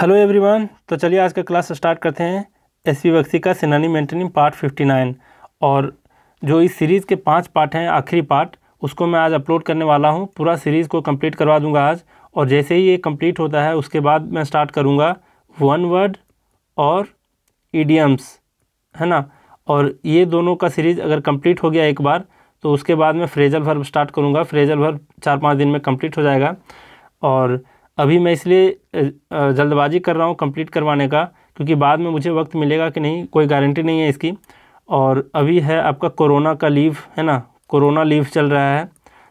hello everyone तो चलिए आज का क्लास स्टार्ट करते हैं एस पी बक्सी का सेनानी मेंटेनिंग पार्ट 59 और जो इस सीरीज़ के पांच पार्ट हैं आखिरी पार्ट उसको मैं आज अपलोड करने वाला हूं पूरा सीरीज़ को कंप्लीट करवा दूंगा आज और जैसे ही ये कंप्लीट होता है उसके बाद मैं स्टार्ट करूंगा वन वर्ड और ईडियम्स है ना और ये दोनों का सीरीज़ अगर कम्प्लीट हो गया एक बार तो उसके बाद मैं फ्रेजल भर स्टार्ट करूँगा फ्रेजल भर चार पाँच दिन में कम्प्लीट हो जाएगा और अभी मैं इसलिए जल्दबाजी कर रहा हूँ कंप्लीट करवाने का क्योंकि बाद में मुझे वक्त मिलेगा कि नहीं कोई गारंटी नहीं है इसकी और अभी है आपका कोरोना का लीव है ना कोरोना लीव चल रहा है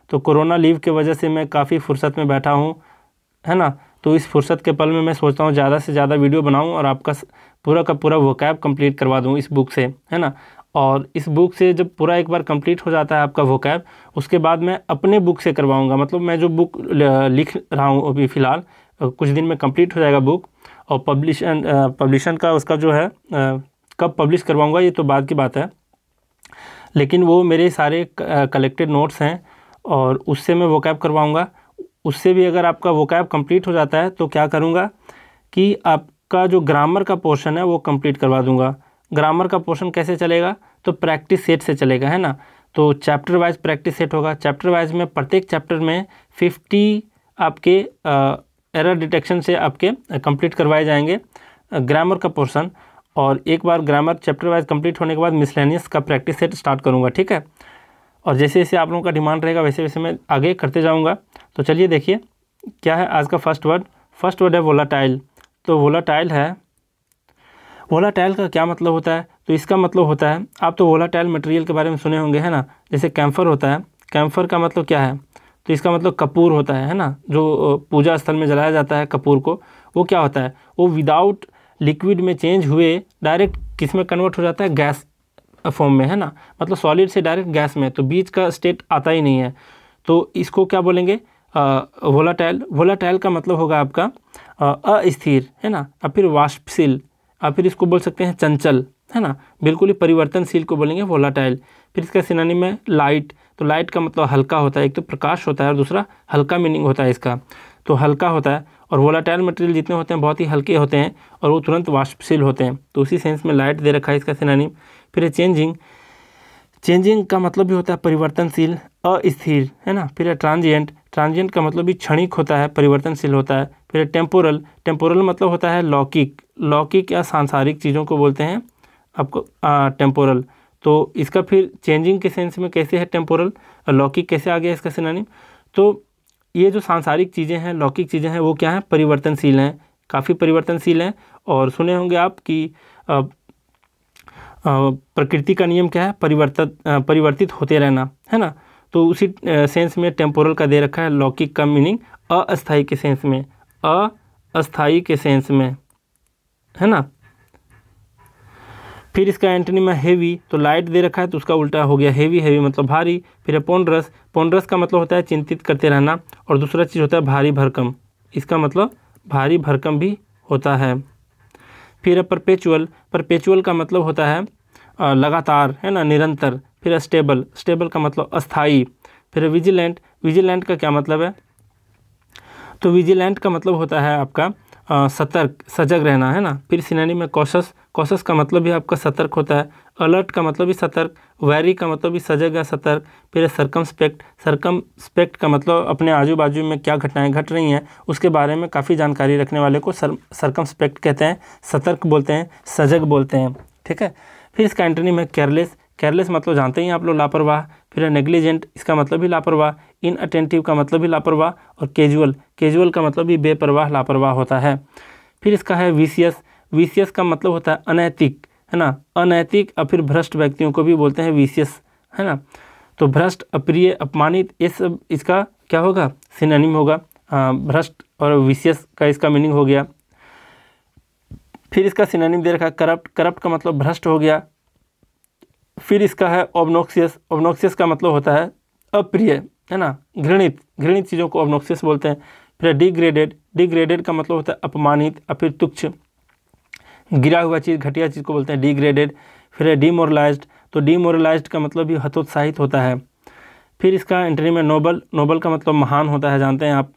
तो कोरोना लीव की वजह से मैं काफ़ी फुर्सत में बैठा हूँ है ना तो इस फुर्सत के पल में मैं सोचता हूँ ज़्यादा से ज़्यादा वीडियो बनाऊँ और आपका पूरा का पूरा वोकैब कंप्लीट करवा दूँ इस बुक से है ना और इस बुक से जब पूरा एक बार कंप्लीट हो जाता है आपका वो कैब उसके बाद मैं अपने बुक से करवाऊँगा मतलब मैं जो बुक लिख रहा हूँ अभी फ़िलहाल कुछ दिन में कंप्लीट हो जाएगा बुक और पब्लिशन पब्लिशन का उसका जो है कब पब्लिश करवाऊँगा ये तो बाद की बात है लेकिन वो मेरे सारे कलेक्टेड नोट्स हैं और उससे मैं वो कैब करवाऊँगा उससे भी अगर आपका वो कैब कम्प्लीट हो जाता है तो क्या करूँगा कि आपका जो ग्रामर का पोर्शन है वो कम्प्लीट करवा दूँगा ग्रामर का पोर्शन कैसे चलेगा तो प्रैक्टिस सेट से चलेगा है ना तो चैप्टर वाइज प्रैक्टिस सेट होगा चैप्टर वाइज में प्रत्येक चैप्टर में फिफ्टी आपके एरर डिटेक्शन से आपके कंप्लीट करवाए जाएंगे ग्रामर का पोर्शन और एक बार ग्रामर चैप्टर वाइज कंप्लीट होने के बाद मिसलेनियस का प्रैक्टिस सेट स्टार्ट करूँगा ठीक है और जैसे जैसे आप लोगों का डिमांड रहेगा वैसे वैसे मैं आगे करते जाऊँगा तो चलिए देखिए क्या है आज का फर्स्ट वर्ड फर्स्ट वर्ड है वोलाटाइल तो वोलाटाइल है वोलाटाइल का क्या मतलब होता है तो इसका मतलब होता है आप तो वोलाटाइल मटेरियल के बारे में सुने होंगे है ना जैसे कैम्फर होता है कैम्फर का मतलब क्या है तो इसका मतलब कपूर होता है है ना जो पूजा स्थल में जलाया जाता है कपूर को वो क्या होता है वो विदाउट लिक्विड में चेंज हुए डायरेक्ट किस में कन्वर्ट हो जाता है गैस फॉर्म में है ना मतलब सॉलिड से डायरेक्ट गैस में तो बीच का स्टेट आता ही नहीं है तो इसको क्या बोलेंगे वोलाटाइल वोलाटाइल का मतलब होगा आपका अस्थिर है ना या फिर वाष्पशील या फिर इसको बोल सकते हैं चंचल है ना बिल्कुल ही परिवर्तनशील को बोलेंगे वोलाटाइल फिर इसका सिनानी में लाइट तो लाइट का मतलब हल्का होता है एक तो प्रकाश होता है और दूसरा हल्का मीनिंग होता है इसका तो हल्का होता है और वोलाटाइल मटेरियल जितने होते हैं बहुत ही हल्के होते हैं और वो तुरंत वाष्पशील होते हैं तो उसी सेंस में लाइट दे रखा है इसका सिनानी फिर चेंजिंग चेंजिंग का मतलब भी होता है परिवर्तनशील अस्थिर है ना फिर ट्रांजिएंट ट्रांजिएंट का मतलब भी क्षणिक होता है परिवर्तनशील होता है फिर टेम्पोरल टेम्पोरल मतलब होता है लौकिक लौकिक या सांसारिक चीज़ों को बोलते हैं आपको टेम्पोरल तो इसका फिर चेंजिंग के सेंस में कैसे है टेम्पोरल लौकिक कैसे आ गया इसका सेनानी तो ये जो सांसारिक चीज़ें हैं लौकिक चीज़ें हैं वो क्या हैं परिवर्तनशील हैं काफ़ी परिवर्तनशील हैं और सुने होंगे आप कि प्रकृति का नियम क्या है परिवर्तित परिवर्तित होते रहना है ना तो उसी सेंस में टेम्पोरल का दे रखा है लौकिक का मीनिंग अस्थाई के सेंस में अस्थाई के सेंस में है ना फिर इसका एंटनी में हैवी तो लाइट दे रखा है तो उसका उल्टा हो गया हैवी हैवी मतलब भारी फिर है पोंड्रस पोंड्रस का मतलब होता है चिंतित करते रहना और दूसरा चीज़ होता है भारी भरकम इसका मतलब भारी भरकम भी होता है फिर है परपेचुअल परपेचुअल का मतलब होता है लगातार है ना निरंतर फिर स्टेबल स्टेबल का मतलब अस्थाई फिर विजिलेंट विजिलेंट का क्या मतलब है तो विजिलेंट का मतलब होता है आपका सतर्क सजग रहना है ना फिर सिनेनी में कौशस कॉशस का मतलब भी आपका सतर्क होता है अलर्ट का मतलब भी सतर्क वैरी का मतलब भी सजग या सतर्क फिर सरकम स्पेक्ट सरकम स्पेक्ट का मतलब अपने आजू बाजू में क्या घटनाएं घट रही हैं उसके बारे में काफ़ी जानकारी रखने वाले को सर सरकम स्पेक्ट कहते हैं सतर्क बोलते हैं सजग बोलते हैं ठीक है फिर इसका एंटनी में केयरलेस केयरलेस मतलब जानते ही आप लोग लापरवाह फिर नेग्लिजेंट इसका मतलब भी लापरवाह इन अटेंटिव का मतलब भी लापरवाह और केजुअल केजुअल का मतलब भी बेपरवाह लापरवाह होता है फिर इसका है वी वीसीएस का मतलब होता है अनैतिक है ना अनैतिक और फिर भ्रष्ट व्यक्तियों को भी बोलते हैं वीसीएस है ना तो भ्रष्ट अप्रिय अपमानित ये सब इसका क्या होगा सिनेनिम होगा भ्रष्ट और विशेष का इसका मीनिंग हो गया फिर इसका सिनेनिम दे रखा है करप्ट करप्ट का मतलब भ्रष्ट हो गया फिर इसका है ओबनोक्सियस ओबनोक्सियस का मतलब होता है अप्रिय है ना घृणित घृणित चीज़ों को ओबनोक्सियस बोलते हैं फिर डिग्रेडेड डिग्रेडेड का मतलब होता है अपमानित और फिर तुच्छ गिरा हुआ चीज़ घटिया चीज़ को बोलते हैं डिग्रेडेड फिर है डीमोरलाइज तो डीमोरलाइज का मतलब भी हतोत्साहित होता है फिर इसका एंट्री में नोबल नोबल का मतलब महान होता है जानते हैं आप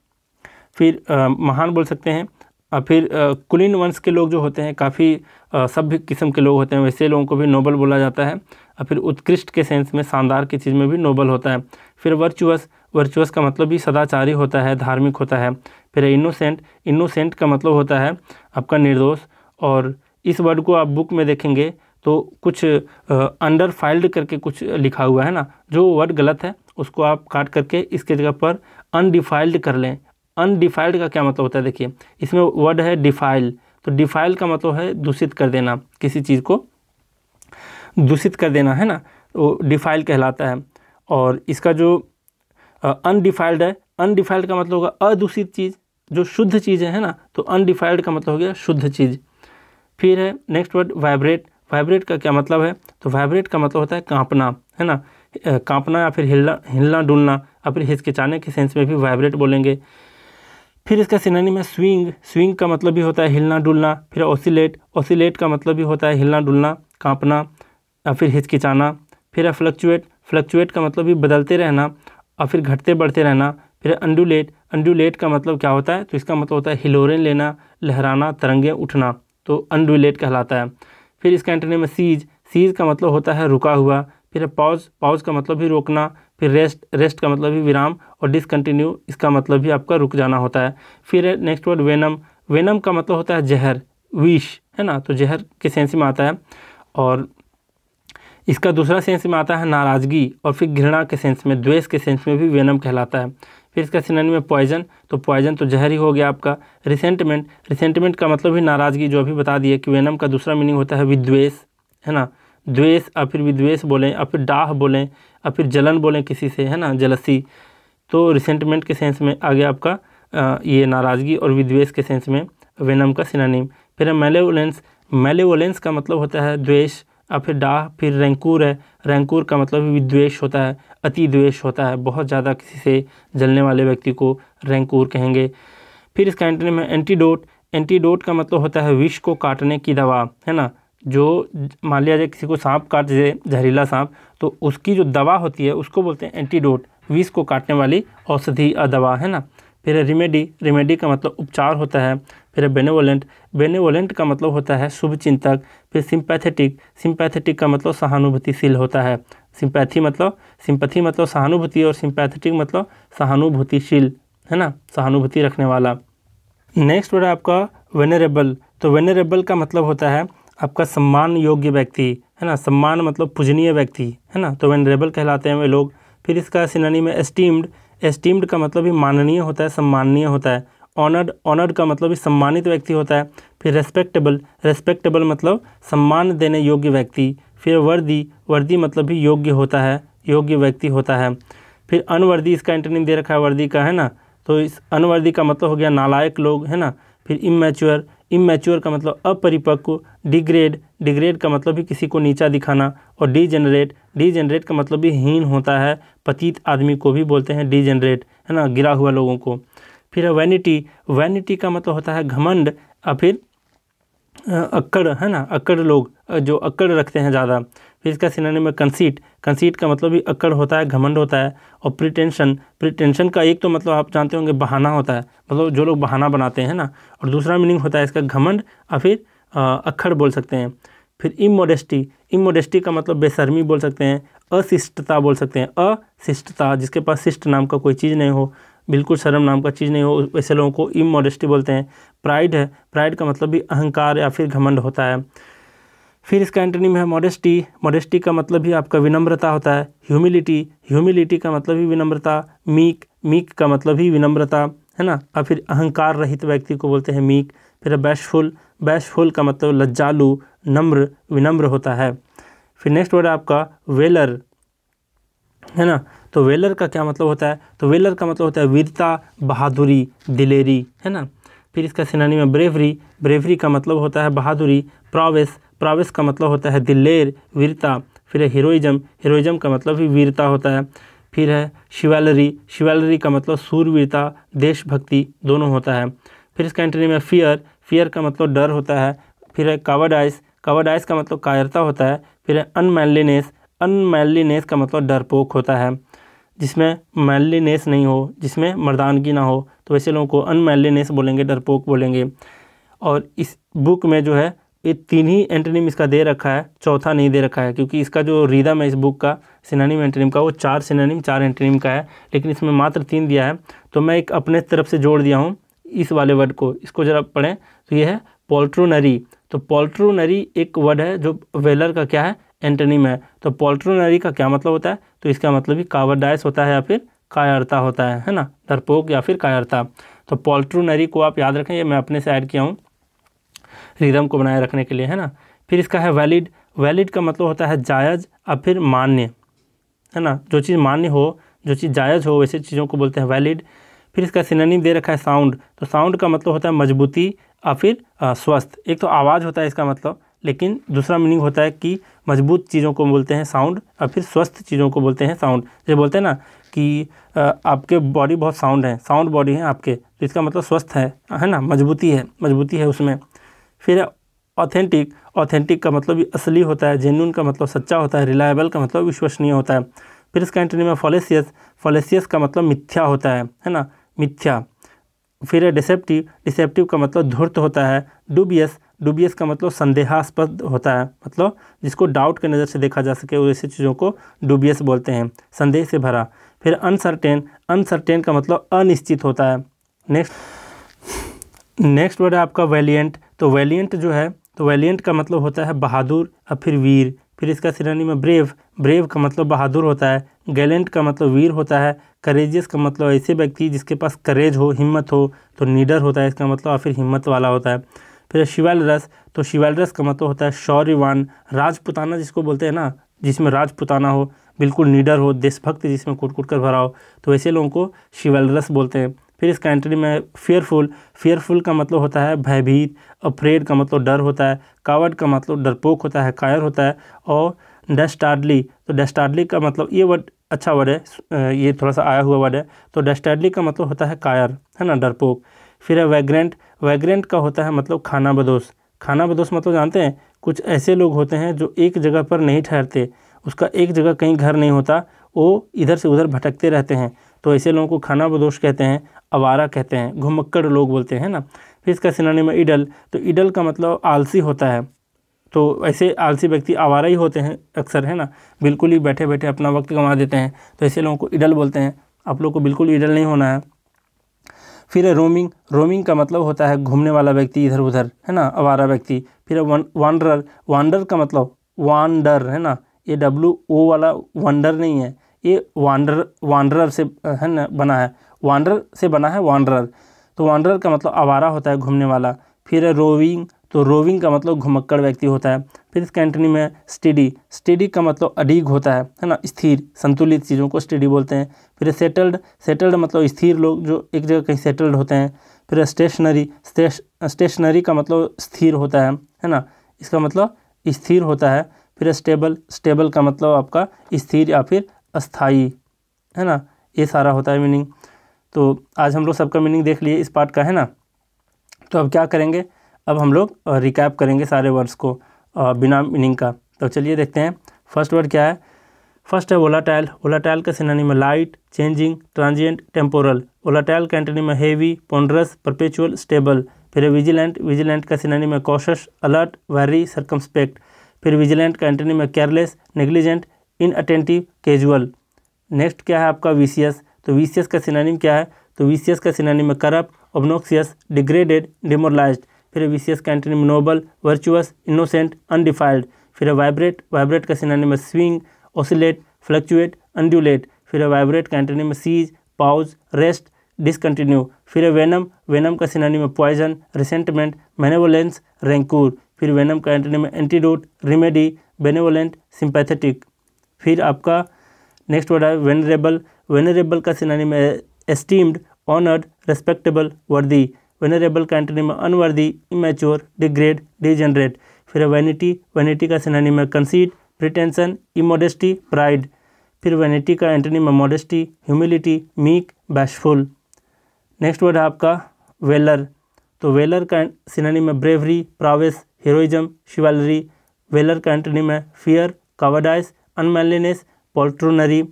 फिर आ, महान बोल सकते हैं और फिर कुलीन वंश के लोग जो होते हैं काफ़ी सभ्य किस्म के लोग होते हैं वैसे लोगों को भी नोबल बोला जाता है और फिर उत्कृष्ट के सेंस में शानदार की चीज़ में भी नोबल होता है फिर वर्चुअस वर्चुअस का मतलब भी सदाचारी होता है धार्मिक होता है फिर इनोसेंट इनोसेंट का मतलब होता है आपका निर्दोष और इस वर्ड को आप बुक में देखेंगे तो कुछ अंडर फाइल्ड करके कुछ लिखा हुआ है ना जो वर्ड गलत है उसको आप काट करके इसके जगह पर अनडिफाइल्ड कर लें अनडिफाइल्ड का क्या मतलब होता है देखिए इसमें वर्ड है डिफाइल तो डिफाइल का मतलब है दूषित कर देना किसी चीज़ को दूषित कर देना है ना वो डिफाइल कहलाता है और इसका जो अनडिफाइल्ड है अनडिफाइल्ड का मतलब होगा अदूषित चीज़ जो शुद्ध चीज़ें हैं ना तो अनडिफाइल्ड का मतलब हो गया शुद्ध चीज़ फिर है नेक्स्ट वर्ड वाइब्रेट वाइब्रेट का क्या मतलब है तो वाइब्रेट का मतलब होता है कांपना है ना कांपना या फिर हिलना हिलना डुलना या फिर हिचकिचाने के सेंस में भी वाइब्रेट बोलेंगे फिर इसका सिनानी में स्विंग स्विंग का मतलब भी होता है हिलना डुलना फिर ओसिलेट ओसिलेट का मतलब भी होता है हिलना डुलना कांपना या फिर हिचकिचाना फिर है फ्लक्चुएट फ्लक्चुएट का मतलब भी बदलते रहना और फिर घटते बढ़ते रहना फिर अंडुलेट अंडुलेट का मतलब क्या होता है तो इसका मतलब होता है हिलोरें लेना लहराना तरंगे उठना तो अनरिलेट कहलाता है फिर इसका एंटोनिम में सीज सीज का मतलब होता है रुका हुआ फिर पॉज पॉज का मतलब भी रोकना फिर रेस्ट रेस्ट का मतलब भी विराम और डिसकंटिन्यू इसका मतलब भी आपका रुक जाना होता है फिर नेक्स्ट वर्ड वेनम वेनम का मतलब होता है जहर विश है ना तो जहर के सेंस में आता है और इसका दूसरा सेंस में आता है नाराज़गी और फिर घृणा के सेंस में द्वेष के सेंस में भी वेनम कहलाता है फिर इसका सिनन में पॉइजन तो पॉइजन तो जहर ही हो गया आपका रिसेंटमेंट रिसेंटमेंट का मतलब ही नाराज़गी जो अभी बता दिए कि वेनम का दूसरा मीनिंग होता है विद्वेष है ना द्वेष या फिर विद्वेष बोलें या फिर डाह बोलें या फिर जलन बोलें किसी से है ना जलसी तो रिसेंटमेंट के सेंस में आ गया आपका आ, ये नाराज़गी और विद्वेष के सेंस में वेनम का सिनानीम फिर है मेलेवोलेंस मेलेवोलेंस का मतलब होता है द्वेष या फिर डाह फिर रैंकूर है रैंकूर का मतलब विद्वेष होता है अति द्वेष होता है बहुत ज़्यादा किसी से जलने वाले व्यक्ति को रैंकूर कहेंगे फिर इसका एंटोनिम है एंटीडोट एंटीडोट का मतलब होता है विष को काटने की दवा है ना जो मान लिया जाए किसी को सांप काट दे जहरीला सांप तो उसकी जो दवा होती है उसको बोलते हैं एंटीडोट विष को काटने वाली औषधि दवा है ना फिर रिमेडी रिमेडी का मतलब उपचार होता है फिर है बेनेवोलेंट बेनेवोलेंट का मतलब होता है शुभ चिंतक फिर सिंपैथेटिक सिंपैथेटिक का मतलब सहानुभूतिशील होता है सिंपैथी मतलब सिंपैथी मतलब सहानुभूति और सिंपैथेटिक मतलब सहानुभूतिशील है ना सहानुभूति रखने वाला नेक्स्ट वर्ड आपका वेनेरेबल तो वेनेरेबल का मतलब होता है आपका सम्मान योग्य व्यक्ति है ना सम्मान मतलब पूजनीय व्यक्ति है ना तो वेनरेबल कहलाते हैं वे लोग फिर इसका सिनानी में एस्टीम्ड एस्टीम्ड का मतलब भी माननीय होता है सम्माननीय होता है ऑनर्ड ऑनर्ड का मतलब सम्मानित व्यक्ति होता है फिर रेस्पेक्टेबल रेस्पेक्टेबल मतलब सम्मान देने योग्य व्यक्ति फिर वर्दी वर्दी मतलब भी योग्य होता है योग्य व्यक्ति होता है फिर अनवर्दी इसका इंटरनिंग दे रखा है वर्दी का है ना तो इस अनवर्दी का मतलब हो गया नालायक लोग है ना फिर इमेच्योर इमेच्योर का मतलब अपरिपक्व डिग्रेड डिग्रेड का मतलब भी किसी को नीचा दिखाना और डी जनरेट डी जनरेट का मतलब भी हीन होता है पतीत आदमी को भी बोलते हैं डी जनरेट है ना गिरा हुआ लोगों को फिर वैनिटी वैनिटी का मतलब होता है घमंड और फिर अक्कड़ है ना अक्कड़ लोग जो अक्कड़ रखते हैं ज़्यादा फिर इसका सिनेम में कंसीट कंसीट का मतलब भी अक्कड़ होता है घमंड होता है और प्रिटेंशन प्रिटेंशन का एक तो मतलब आप जानते होंगे बहाना होता है मतलब जो लोग बहाना बनाते हैं ना और दूसरा मीनिंग होता है इसका घमंड और फिर अक्खड़ बोल सकते हैं फिर इमोडेस्टी इमोडेस्टी का मतलब बेशर्मी बोल सकते हैं अशिष्टता बोल सकते हैं अशिष्टता जिसके पास शिष्ट नाम का कोई चीज़ नहीं हो बिल्कुल शर्म नाम का चीज़ नहीं हो वैसे लोगों को इमोडेस्टी बोलते हैं प्राइड है प्राइड का मतलब भी अहंकार या फिर घमंड होता है फिर इसका एंटनीम है मॉडेस्टी मॉडेस्टी का मतलब भी आपका विनम्रता होता है ह्यूमिलिटी ह्यूमिलिटी का मतलब भी विनम्रता मीक मीक का मतलब ही विनम्रता है ना और फिर अहंकार रहित व्यक्ति को बोलते हैं मीक फिर बैशफुल बैशफुल का मतलब लज्जालु नम्र विनम्र होता है फिर नेक्स्ट वर्ड आपका वेलर है ना तो वेलर का क्या मतलब होता है तो वेलर का मतलब होता है वीरता बहादुरी दिलेरी है ना फिर इसका सेनानी में ब्रेवरी ब्रेवरी का मतलब होता है बहादुरी प्रावेस प्रावेस का मतलब होता है दिलेर वीरता फिर है हीरोइजम हीरोइजम का मतलब ही वीरता होता है फिर है शिवेलरी शिवेलरी का मतलब सूरवीरता देशभक्ति दोनों होता है फिर इसका कंट्री में फियर फियर का मतलब डर होता है फिर है कावडाइस कावडाइस का मतलब कायरता होता है फिर है अनमैनलीनेस अनमैनलीनेस का मतलब डरपोक होता है जिसमें मैनलीनेस नहीं हो जिसमें मर्दानगी ना हो तो वैसे लोगों को अनमैनलीनेस बोलेंगे डरपोक बोलेंगे और इस बुक में जो है ये तीन ही एंटनीम इसका दे रखा है चौथा नहीं दे रखा है क्योंकि इसका जो रीदम है इस बुक का सिनानीम एंटनिम का वो चार सिनानीम चार एंटनिम का है लेकिन इसमें मात्र तीन दिया है तो मैं एक अपने तरफ से जोड़ दिया हूँ इस वाले वर्ड को इसको ज़रा पढ़ें तो ये है पोल्ट्रोनरी तो पोल्ट्रोनरी एक वर्ड है जो वेलर का क्या है एंटनीम है तो पोल्ट्रोनरी का क्या मतलब होता है तो इसका मतलब ही कावरडाइस होता है या फिर कायरता होता है है ना डरपोक या फिर कायरता तो पोल्ट्रोनरी को आप याद रखें ये मैं अपने से ऐड किया हूँ रिदम को बनाए रखने के लिए है ना फिर इसका है वैलिड वैलिड का मतलब होता है जायज़ या फिर मान्य है ना जो चीज़ मान्य हो जो चीज़ जायज़ हो वैसे चीज़ों को बोलते हैं वैलिड फिर इसका सिनोनिम दे रखा है साउंड तो साउंड का मतलब होता है मजबूती या फिर स्वस्थ एक तो आवाज़ होता है इसका मतलब लेकिन दूसरा मीनिंग होता है कि मजबूत चीज़ों को बोलते हैं साउंड और फिर स्वस्थ चीज़ों को बोलते हैं साउंड जैसे बोलते हैं ना कि आपके बॉडी बहुत साउंड है साउंड बॉडी है आपके तो इसका मतलब स्वस्थ है है ना मजबूती है मजबूती है उसमें फिर ऑथेंटिक ऑथेंटिक का मतलब भी असली होता है जेन्यून का मतलब सच्चा होता है रिलायबल का मतलब विश्वसनीय होता है फिर इसका एंटनी में फॉलेसियस फॉलेसियस का मतलब मिथ्या होता है है ना मिथ्या फिर है डिसेप्टिव डिसेप्टिव का मतलब धूर्त होता है डुबियस डुबियस का मतलब संदेहास्पद होता है मतलब जिसको डाउट के नज़र से देखा जा सके ऐसी चीज़ों को डुबियस बोलते हैं संदेह से भरा फिर अनसर्टेन अनसर्टेन का मतलब अनिश्चित होता है नेक्स्ट नेक्स्ट वर्ड है आपका वैलियंट तो वैलियंट जो है तो वैलियंट का मतलब होता है बहादुर और फिर वीर फिर इसका सिरानी में ब्रेव ब्रेव का मतलब बहादुर होता है गैलेंट का मतलब वीर होता है करेजियस का मतलब ऐसे व्यक्ति जिसके पास करेज हो हिम्मत हो तो नीडर होता है इसका मतलब फिर हिम्मत वाला होता है फिर शिवाल रस तो शिवाल रस का मतलब होता है शौर्यवान राजपुताना जिसको बोलते हैं ना जिसमें राजपुताना हो बिल्कुल नीडर हो देशभक्त जिसमें कुट कुट कर भरा हो तो ऐसे लोगों को शिवाल रस बोलते हैं फिर इस कंट्री में फेयरफुल फेयरफुल का मतलब होता है भयभीत अफ्रेड का मतलब डर होता है कावट का मतलब डरपोक होता है कायर होता है और डस्टार्डली तो डस्टार्डली का मतलब ये वर्ड अच्छा वर्ड है ये थोड़ा सा आया हुआ वर्ड है तो डस्टार्डली का मतलब होता है कायर है ना डरपोक फिर है वैग्रेंट वैग्रेंट का होता है मतलब खाना बदोश खाना बदोश मतलब जानते हैं कुछ ऐसे लोग होते हैं जो एक जगह पर नहीं ठहरते उसका एक जगह कहीं घर नहीं होता वो इधर से उधर भटकते रहते हैं तो ऐसे लोगों को खाना बदोश कहते हैं आवारा कहते हैं घुमक्कड़ लोग बोलते हैं ना फिर इसका सिनानी में इडल तो ईडल का मतलब आलसी होता है तो ऐसे आलसी व्यक्ति आवारा ही होते हैं अक्सर है ना बिल्कुल ही बैठे बैठे अपना वक्त गंवा देते हैं तो ऐसे लोगों को ईडल बोलते हैं आप लोग को बिल्कुल ईडल नहीं होना है फिर है रोमिंग रोमिंग का मतलब होता है घूमने वाला व्यक्ति इधर उधर है ना आवारा व्यक्ति फिर वांडरर वांडर का मतलब वांडर है ना ये डब्ल्यू ओ वाला वंडर नहीं है ये वांडर वांडरर से है ना बना है वांडर से बना है वांडरर तो वांडरर का मतलब आवारा होता है घूमने वाला फिर रोविंग तो रोविंग का मतलब घुमक्कड़ व्यक्ति होता है फिर इस कैंटनी में स्टडी स्टडी का मतलब अडीग होता है है ना स्थिर संतुलित चीज़ों को स्टडी बोलते हैं फिर सेटल्ड सेटल्ड मतलब स्थिर लोग जो एक जगह कहीं सेटल्ड होते हैं फिर स्टेशनरी स्टेशनरी का मतलब स्थिर होता है है ना इसका मतलब स्थिर होता है फिर स्टेबल स्टेबल का मतलब आपका स्थिर या फिर अस्थाई है ना ये सारा होता है मीनिंग तो आज हम लोग सबका मीनिंग देख लिए इस पार्ट का है ना तो अब क्या करेंगे अब हम लोग रिकैप करेंगे सारे वर्ड्स को बिना मीनिंग का तो चलिए देखते हैं फर्स्ट वर्ड क्या है फर्स्ट है ओलाटाइल ओलाटाइल का सिनानी में light changing transient temporal volatile का एंटनी में हेवी पोंड्रस परपेचुअल स्टेबल फिर विजिलेंट विजिलेंट का सिनानी में कॉशस अलर्ट वेरी सरकमस्पेक्ट फिर विजिलेंट का एंटनी में careless negligent inattentive casual next क्या है आपका वी तो वी का सिनानिम क्या है तो वी का सिनानिम है करप्ट ओबनोक्सियस डिग्रेडेड डिमोरलाइज फिर वी का antonym noble virtuous innocent undefiled फिर वाइब्रेट वाइब्रेट का सिनानिम है स्विंग ओसिलेट फ्लक्चुएट अनड्यूलेट फिर वाइब्रेट का एंटनिम है सीज पाउज रेस्ट डिसकंटिन्यू फिर वेनम वेनम का सिनानिम में पॉइजन रिसेंटमेंट मेनेवोलेंस रेंकूर फिर वेनम का एंटनिम में एंटीडोट रिमेडी बेनेवोलेंट सिंपैथेटिक फिर आपका नेक्स्ट वर्ड है वेनरेबल वेनरेबल का सिनानिम में esteemed honoured respectable worthy venerable का एंटनी में अनवर्दी इमेच्योर डिग्रेड डिजनरेट फिर वैनिटी वैनिटी का सिनानिम में कंसीड प्रिटेंसन इमोडेस्टी प्राइड फिर वैनिटी का एंटनी में modesty humility meek bashful next word है आपका वेलर तो वेलर का सिनानी में bravery prowess heroism chivalry valour का एंटनी में फियर कावाडाइस अनमेनलीनेस पोल्ट्रोनरी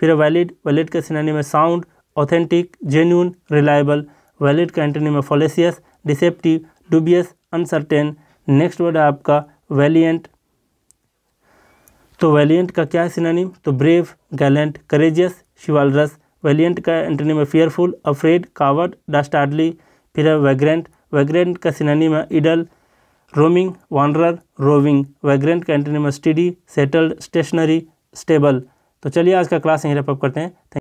फिर वैलिड वैलिड का सिनानी में sound authentic genuine reliable valid का एंटनी में fallacious deceptive dubious uncertain next word है आपका वैलियंट तो वैलियंट का क्या है सिनानिम तो brave gallant courageous chivalrous valiant का एंटनी में फेयरफुल अफ्रेड कावर्ड डस्टार्डली फिर है वैग्रेंट वैग्रेंट का सिनानिम में idle roaming, wanderer, roving, vagrant, continuous, steady, settled, stationary, stable तो चलिए आज का क्लास यहीं रेपअप करते हैं